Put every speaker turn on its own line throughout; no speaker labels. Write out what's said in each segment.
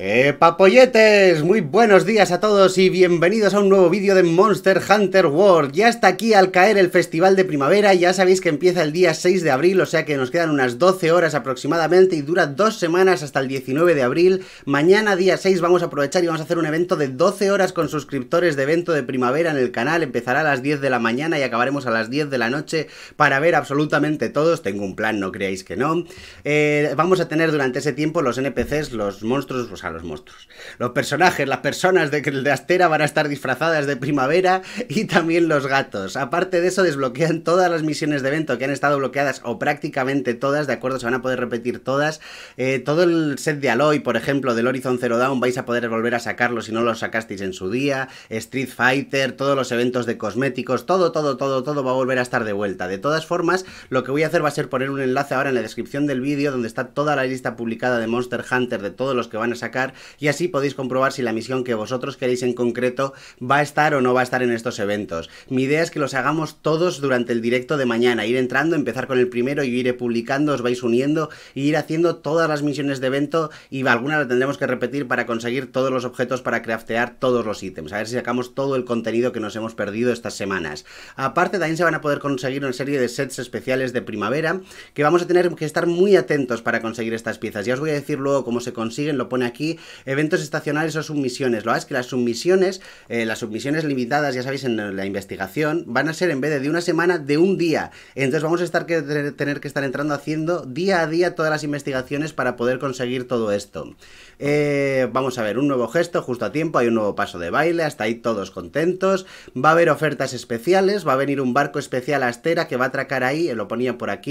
Eh, papoyetes! muy buenos días a todos y bienvenidos a un nuevo vídeo de Monster Hunter World. Ya está aquí al caer el festival de primavera, ya sabéis que empieza el día 6 de abril, o sea que nos quedan unas 12 horas aproximadamente y dura dos semanas hasta el 19 de abril. Mañana día 6 vamos a aprovechar y vamos a hacer un evento de 12 horas con suscriptores de evento de primavera en el canal. Empezará a las 10 de la mañana y acabaremos a las 10 de la noche para ver absolutamente todos. Tengo un plan, no creáis que no. Eh, vamos a tener durante ese tiempo los NPCs, los monstruos, los pues, los monstruos. Los personajes, las personas de, de Astera van a estar disfrazadas de primavera y también los gatos. Aparte de eso, desbloquean todas las misiones de evento que han estado bloqueadas o prácticamente todas, de acuerdo, se van a poder repetir todas. Eh, todo el set de Aloy, por ejemplo, del Horizon Zero Dawn, vais a poder volver a sacarlo si no lo sacasteis en su día. Street Fighter, todos los eventos de cosméticos, todo, todo, todo, todo va a volver a estar de vuelta. De todas formas, lo que voy a hacer va a ser poner un enlace ahora en la descripción del vídeo donde está toda la lista publicada de Monster Hunter de todos los que van a sacar y así podéis comprobar si la misión que vosotros queréis en concreto va a estar o no va a estar en estos eventos. Mi idea es que los hagamos todos durante el directo de mañana, ir entrando, empezar con el primero, y iré publicando, os vais uniendo e ir haciendo todas las misiones de evento y alguna la tendremos que repetir para conseguir todos los objetos para craftear todos los ítems, a ver si sacamos todo el contenido que nos hemos perdido estas semanas. Aparte también se van a poder conseguir una serie de sets especiales de primavera que vamos a tener que estar muy atentos para conseguir estas piezas. Ya os voy a decir luego cómo se consiguen, lo pone aquí eventos estacionales o submisiones. Lo que es que las submisiones, eh, las submisiones limitadas, ya sabéis, en la investigación, van a ser en vez de una semana, de un día. Entonces vamos a estar que, tener que estar entrando haciendo día a día todas las investigaciones para poder conseguir todo esto. Eh, vamos a ver, un nuevo gesto justo a tiempo, hay un nuevo paso de baile, hasta ahí todos contentos. Va a haber ofertas especiales, va a venir un barco especial a Astera que va a atracar ahí, lo ponía por aquí.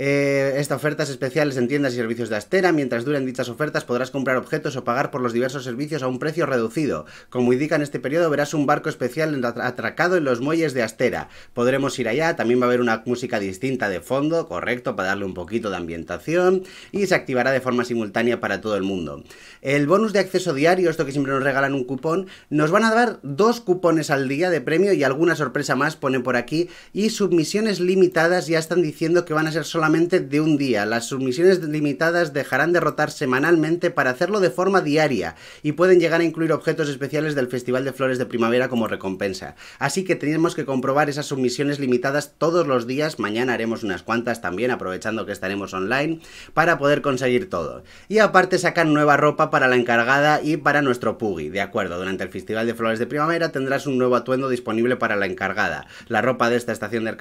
Eh, esta oferta es en tiendas y servicios de Astera. Mientras duren dichas ofertas podrás comprar objetos o pagar por los diversos servicios a un precio reducido. Como indica en este periodo verás un barco especial atracado en los muelles de Astera. Podremos ir allá, también va a haber una música distinta de fondo, correcto, para darle un poquito de ambientación y se activará de forma simultánea para todo el mundo. El bonus de acceso diario, esto que siempre nos regalan un cupón, nos van a dar dos cupones al día de premio y alguna sorpresa más ponen por aquí y submisiones limitadas ya están diciendo que van a ser solamente de un día. Las submisiones limitadas dejarán de rotar semanalmente para hacerlo de forma diaria y pueden llegar a incluir objetos especiales del Festival de Flores de Primavera como recompensa. Así que tenemos que comprobar esas submisiones limitadas todos los días. Mañana haremos unas cuantas también, aprovechando que estaremos online, para poder conseguir todo. Y aparte sacar nueva ropa para la encargada y para nuestro puggy, De acuerdo, durante el Festival de Flores de Primavera tendrás un nuevo atuendo disponible para la encargada. La ropa de esta estación de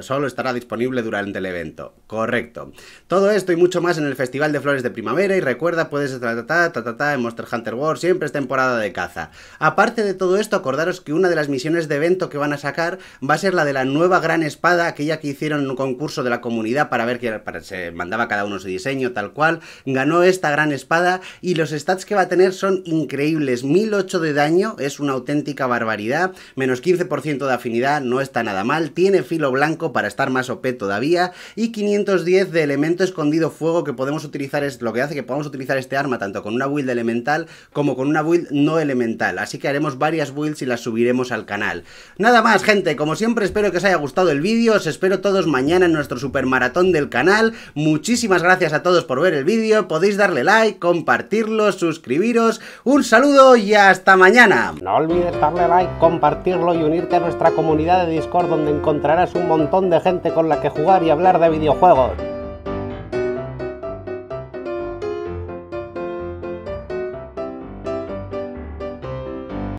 solo estará disponible durante el evento. Correcto, Todo esto y mucho más en el Festival de Flores de Primavera y recuerda, puedes en Monster Hunter World, siempre es temporada de caza. Aparte de todo esto, acordaros que una de las misiones de evento que van a sacar va a ser la de la nueva gran espada, aquella que hicieron en un concurso de la comunidad para ver que se mandaba cada uno su diseño, tal cual. Ganó esta gran espada y los stats que va a tener son increíbles. 1008 de daño, es una auténtica barbaridad, menos 15% de afinidad, no está nada mal, tiene filo blanco para estar más OP todavía y 510 de elemento escondido fuego que podemos utilizar, es lo que hace que podamos utilizar este arma tanto con una build elemental como con una build no elemental. Así que haremos varias builds y las subiremos al canal. Nada más, gente, como siempre espero que os haya gustado el vídeo, os espero todos mañana en nuestro super maratón del canal. Muchísimas gracias a todos por ver el vídeo, podéis darle like, compartirlo, suscribiros. Un saludo y hasta mañana. No olvides darle like, compartirlo y unirte a nuestra comunidad de Discord donde encontrarás un montón de gente con la que jugar y hablar de 你要回来了。